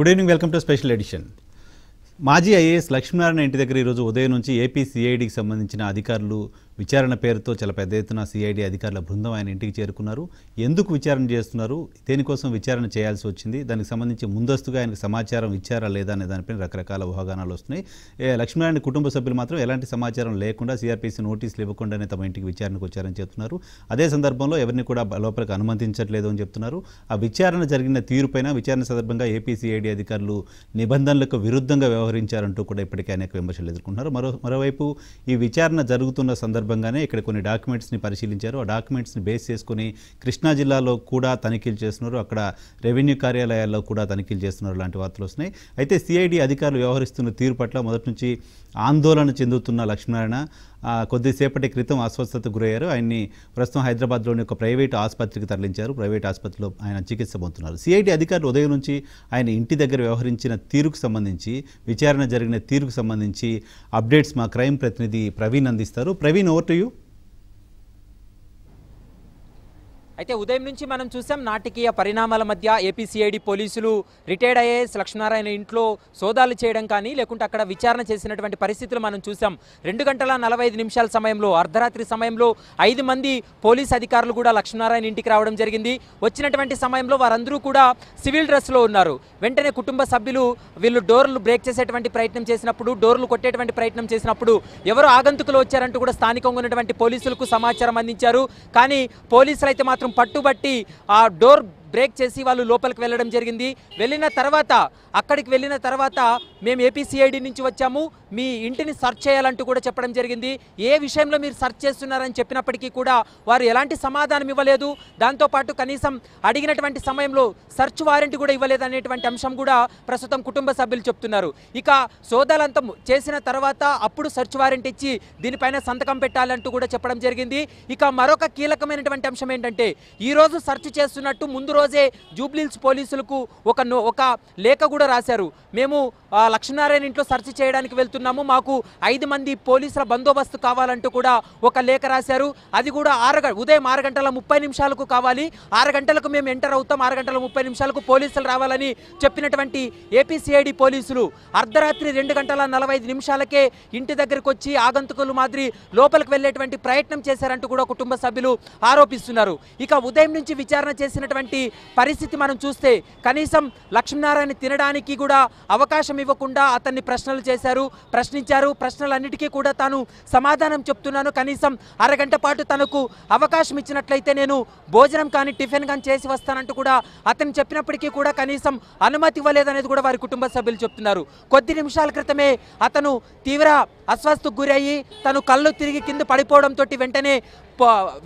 good evening welcome to special edition మాజీ IAS Lakshminarayana ఇంటి దగ్గర ఈరోజు ఉదయం నుంచి ఏపీ సిఐడికి సంబంధించిన అధికారులు విచారణ పేరుతో చాలా పెద్ద ఎత్తున సిఐడి అధికారుల బృందం ఆయన ఇంటికి చేరుకున్నారు ఎందుకు విచారణ చేస్తున్నారు దేనికోసం విచారణ చేయాల్సి వచ్చింది దానికి సంబంధించి ముందస్తుగా ఆయనకు సమాచారం ఇచ్చారా లేదా అనే దానిపైన రకరకాల ఊహాగానాలు వస్తున్నాయి లక్ష్మీనారాయణ కుటుంబ సభ్యులు మాత్రం ఎలాంటి సమాచారం లేకుండా సిఆర్పిసి నోటీసులు ఇవ్వకుండానే తమ ఇంటికి విచారణకు వచ్చారని చెప్తున్నారు అదే సందర్భంలో ఎవరిని కూడా లోపలికి అనుమతించట్లేదు అని చెప్తున్నారు ఆ విచారణ జరిగిన తీరుపైన విచారణ సందర్భంగా ఏపీసీఐడి అధికారులు నిబంధనలకు విరుద్ధంగా వ్యవహరించారంటూ కూడా ఇప్పటికే అనేక విమర్శలు ఎదుర్కొన్నారు మరో మరోవైపు ఈ విచారణ జరుగుతున్న సందర్భం సందర్భంగానే ఇక్కడ కొన్ని డాక్యుమెంట్స్ని పరిశీలించారు ఆ డాక్యుమెంట్స్ని బేస్ చేసుకుని కృష్ణా జిల్లాలో కూడా తనిఖీలు చేస్తున్నారు అక్కడ రెవెన్యూ కార్యాలయాల్లో కూడా తనిఖీలు చేస్తున్నారు లాంటి వార్తలు వస్తున్నాయి అయితే సిఐడి అధికారులు వ్యవహరిస్తున్న తీరు పట్ల మొదటి నుంచి ఆందోళన చెందుతున్న లక్ష్మీనారాయణ కొద్దిసేపటి క్రితం అస్వస్థతకు గురయ్యారు ఆయన్ని ప్రస్తుతం హైదరాబాద్లోని ఒక ప్రైవేట్ ఆసుపత్రికి తరలించారు ప్రైవేట్ ఆసుపత్రిలో ఆయన చికిత్స పొందుతున్నారు సిఐటి అధికారులు ఉదయం నుంచి ఆయన ఇంటి దగ్గర వ్యవహరించిన తీరుకు సంబంధించి విచారణ జరిగిన తీరుకు సంబంధించి అప్డేట్స్ మా క్రైమ్ ప్రతినిధి ప్రవీణ్ అందిస్తారు ప్రవీణ్ ఓవర్ టు యూ అయితే ఉదయం నుంచి మనం చూసాం నాటకీయ పరిణామాల మధ్య ఏపీసీఐడి పోలీసులు రిటైర్డ్ ఐఏఎస్ లక్ష్మీనారాయణ ఇంట్లో సోదాలు చేయడం కానీ లేకుంటే అక్కడ విచారణ చేసినటువంటి పరిస్థితులు మనం చూసాం రెండు గంటల నలభై నిమిషాల సమయంలో అర్ధరాత్రి సమయంలో ఐదు మంది పోలీస్ అధికారులు కూడా లక్ష్మీనారాయణ ఇంటికి రావడం జరిగింది వచ్చినటువంటి సమయంలో వారందరూ కూడా సివిల్ డ్రెస్లో ఉన్నారు వెంటనే కుటుంబ సభ్యులు వీళ్ళు డోర్లు బ్రేక్ చేసేటువంటి ప్రయత్నం చేసినప్పుడు డోర్లు కొట్టేటువంటి ప్రయత్నం చేసినప్పుడు ఎవరు ఆగంతుకులు వచ్చారంటూ కూడా స్థానికంగా ఉన్నటువంటి పోలీసులకు సమాచారం అందించారు కానీ పోలీసులు అయితే మాత్రం மற்றும் பட்டுப்பட்டி டோர் బ్రేక్ చేసి వాళ్ళు లోపలికి వెళ్ళడం జరిగింది వెళ్ళిన తర్వాత అక్కడికి వెళ్ళిన తర్వాత మేము ఏపీసీఐడి నుంచి వచ్చాము మీ ఇంటిని సర్చ్ చేయాలంటూ కూడా చెప్పడం జరిగింది ఏ విషయంలో మీరు సర్చ్ చేస్తున్నారని చెప్పినప్పటికీ కూడా వారు ఎలాంటి సమాధానం ఇవ్వలేదు దాంతోపాటు కనీసం అడిగినటువంటి సమయంలో సర్చ్ వారెంట్ కూడా ఇవ్వలేదు అనేటువంటి అంశం కూడా ప్రస్తుతం కుటుంబ సభ్యులు చెప్తున్నారు ఇక సోదాలంతం చేసిన తర్వాత అప్పుడు సర్చ్ వారెంట్ ఇచ్చి దీనిపైన సంతకం పెట్టాలంటూ కూడా చెప్పడం జరిగింది ఇక మరొక కీలకమైనటువంటి అంశం ఏంటంటే ఈరోజు సర్చ్ చేస్తున్నట్టు ముందు రోజు రోజే జూబ్లీల్స్ పోలీసులకు ఒక ఒక లేఖ కూడా రాశారు మేము లక్ష్మీనారాయణ ఇంట్లో సర్చ్ చేయడానికి వెళ్తున్నాము మాకు ఐదు మంది పోలీసుల బందోబస్తు కావాలంటూ కూడా ఒక లేఖ రాశారు అది కూడా ఆరు ఉదయం ఆరు గంటల ముప్పై నిమిషాలకు కావాలి ఆరు గంటలకు మేము ఎంటర్ అవుతాం ఆరు గంటల ముప్పై నిమిషాలకు పోలీసులు రావాలని చెప్పినటువంటి ఏపీసీఐడి పోలీసులు అర్ధరాత్రి రెండు గంటల నలభై ఐదు నిమిషాలకే ఇంటి దగ్గరకు వచ్చి ఆగంతుకులు మాదిరి లోపలికి వెళ్ళేటువంటి ప్రయత్నం చేశారంటూ కూడా కుటుంబ సభ్యులు ఆరోపిస్తున్నారు ఇక ఉదయం నుంచి విచారణ చేసినటువంటి పరిస్థితి మనం చూస్తే కనీసం లక్ష్మీనారాయణ తినడానికి కూడా అవకాశం ఇవ్వకుండా అతన్ని ప్రశ్నలు చేశారు ప్రశ్నించారు ప్రశ్నలన్నిటికీ కూడా తాను సమాధానం చెప్తున్నాను కనీసం అరగంట పాటు తనకు అవకాశం ఇచ్చినట్లయితే నేను భోజనం కానీ టిఫిన్ కానీ చేసి వస్తానంటూ కూడా అతను చెప్పినప్పటికీ కూడా కనీసం అనుమతి ఇవ్వలేదనేది కూడా వారి కుటుంబ సభ్యులు చెప్తున్నారు కొద్ది నిమిషాల క్రితమే అతను తీవ్ర అస్వస్థకు గురయ్యి తను కళ్ళు తిరిగి కింద పడిపోవడంతో వెంటనే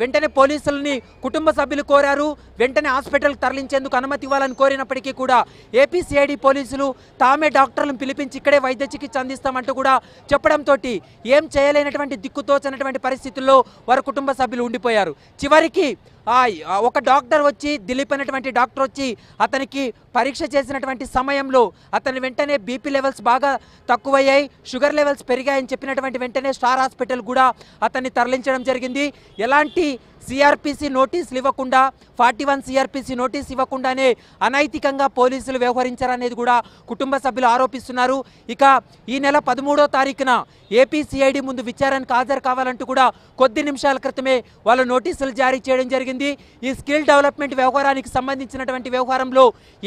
వెంటనే పోలీసులని కుటుంబ సభ్యులు కోరారు వెంటనే హాస్పిటల్కి తరలించేందుకు అనుమతి ఇవ్వాలని కోరినప్పటికీ కూడా ఏపీసీఐడి పోలీసులు తామే డాక్టర్లను పిలిపించి ఇక్కడే వైద్య చికిత్స అందిస్తామంటూ కూడా చెప్పడంతో ఏం చేయలేనటువంటి దిక్కుతోచనటువంటి పరిస్థితుల్లో వారు కుటుంబ సభ్యులు ఉండిపోయారు చివరికి ఒక డాక్టర్ వచ్చి దిలీప్ అనేటువంటి డాక్టర్ వచ్చి అతనికి పరీక్ష చేసినటువంటి సమయంలో అతని వెంటనే బీపీ లెవెల్స్ బాగా తక్కువయ్యాయి షుగర్ లెవెల్స్ పెరిగాయని చెప్పినటువంటి వెంటనే స్టార్ హాస్పిటల్ కూడా అతన్ని తరలించడం జరిగింది ఎలాంటి సిఆర్పిసి నోటీసులు ఇవ్వకుండా ఫార్టీ వన్ సిఆర్పిసి నోటీస్ ఇవ్వకుండానే అనైతికంగా పోలీసులు వ్యవహరించారనేది కూడా కుటుంబ సభ్యులు ఆరోపిస్తున్నారు ఇక ఈ నెల పదమూడో తారీఖున ఏపీసీఐడి ముందు విచారణకు హాజరు కావాలంటూ కూడా కొద్ది నిమిషాల క్రితమే వాళ్ళ నోటీసులు జారీ చేయడం జరిగింది ఈ స్కిల్ డెవలప్మెంట్ వ్యవహారానికి సంబంధించినటువంటి వ్యవహారంలో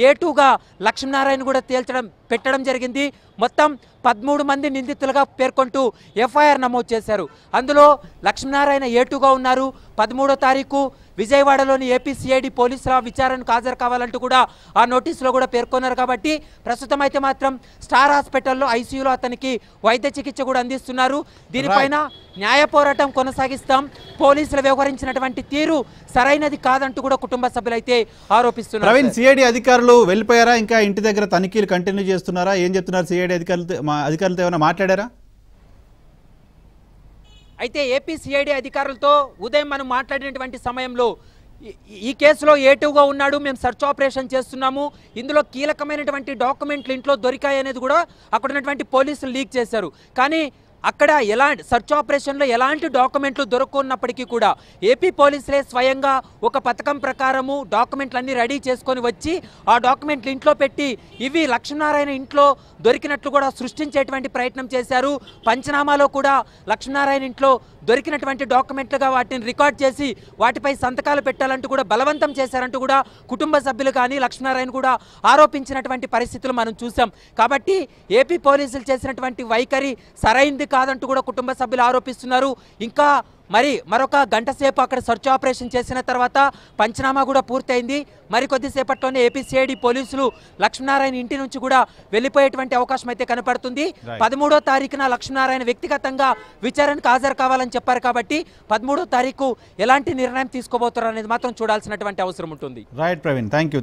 ఏటూగా లక్ష్మీనారాయణ కూడా తేల్చడం పెట్టడం జరిగింది మొత్తం పదమూడు మంది నిందితులుగా పేర్కొంటూ ఎఫ్ఐఆర్ నమోదు చేశారు అందులో లక్ష్మీనారాయణ ఏటుగా ఉన్నారు పదమూడో తారీఖు విజయవాడలోని ఏపీసీఐడి పోలీసుల విచారణకు హాజరు కావాలంటూ కూడా ఆ నోటీసులో కూడా పేర్కొన్నారు కాబట్టి ప్రస్తుతం అయితే మాత్రం స్టార్ హాస్పిటల్లో ఐసీయూలో అతనికి వైద్య చికిత్స కూడా అందిస్తున్నారు దీనిపైన న్యాయ పోరాటం కొనసాగిస్తాం పోలీసులు వ్యవహరించినటువంటి తీరు సరైనది కాదంటూ కూడా కుటుంబ సభ్యులైతే ఆరోపిస్తున్నారు ప్రవీణ్ సిఐడి అధికారులు వెళ్ళిపోయారా ఇంకా ఇంటి దగ్గర తనిఖీలు కంటిన్యూ చేస్తున్నారా ఏం చెప్తున్నారు సిఐడి అధికారులు అధికారులతో ఏమైనా మాట్లాడారా అయితే ఏపీ సిఐడి అధికారులతో ఉదయం మనం మాట్లాడినటువంటి సమయంలో ఈ కేసులో ఏటివ్గా ఉన్నాడు మేము సెర్చ్ ఆపరేషన్ చేస్తున్నాము ఇందులో కీలకమైనటువంటి డాక్యుమెంట్లు ఇంట్లో దొరికాయనేది కూడా అక్కడ ఉన్నటువంటి పోలీసులు లీక్ చేశారు కానీ అక్కడ ఎలా సర్చ్ ఆపరేషన్లో ఎలాంటి డాక్యుమెంట్లు దొరకున్నప్పటికీ కూడా ఏపీ పోలీసులే స్వయంగా ఒక పథకం ప్రకారము డాక్యుమెంట్లన్నీ రెడీ చేసుకొని వచ్చి ఆ డాక్యుమెంట్లు ఇంట్లో పెట్టి ఇవి లక్ష్మీనారాయణ ఇంట్లో దొరికినట్లు కూడా సృష్టించేటువంటి ప్రయత్నం చేశారు పంచనామాలో కూడా లక్ష్మీనారాయణ ఇంట్లో దొరికినటువంటి డాక్యుమెంట్లుగా వాటిని రికార్డ్ చేసి వాటిపై సంతకాలు పెట్టాలంటూ కూడా బలవంతం చేశారంటూ కూడా కుటుంబ సభ్యులు కానీ లక్ష్మీనారాయణ కూడా ఆరోపించినటువంటి పరిస్థితులు మనం చూసాం కాబట్టి ఏపీ పోలీసులు చేసినటువంటి వైఖరి సరైంది కాదంటూ కూడా కుటుంబ సభ్యులు ఆరోపిస్తున్నారు ఇంకా మరి మరొక గంట సేపు అక్కడ సర్చ్ ఆపరేషన్ చేసిన తర్వాత పంచనామా కూడా పూర్తయింది మరికొద్దిసేపట్లోనే ఏపీసీఐడి పోలీసులు లక్ష్మీనారాయణ ఇంటి నుంచి కూడా వెళ్ళిపోయేటువంటి అవకాశం అయితే కనపడుతుంది పదమూడో తారీఖున లక్ష్మీనారాయణ వ్యక్తిగతంగా విచారణకు హాజరు కావాలని చెప్పారు కాబట్టి పదమూడో తారీఖు ఎలాంటి నిర్ణయం తీసుకోబోతున్నారు అనేది మాత్రం చూడాల్సినటువంటి అవసరం ఉంటుంది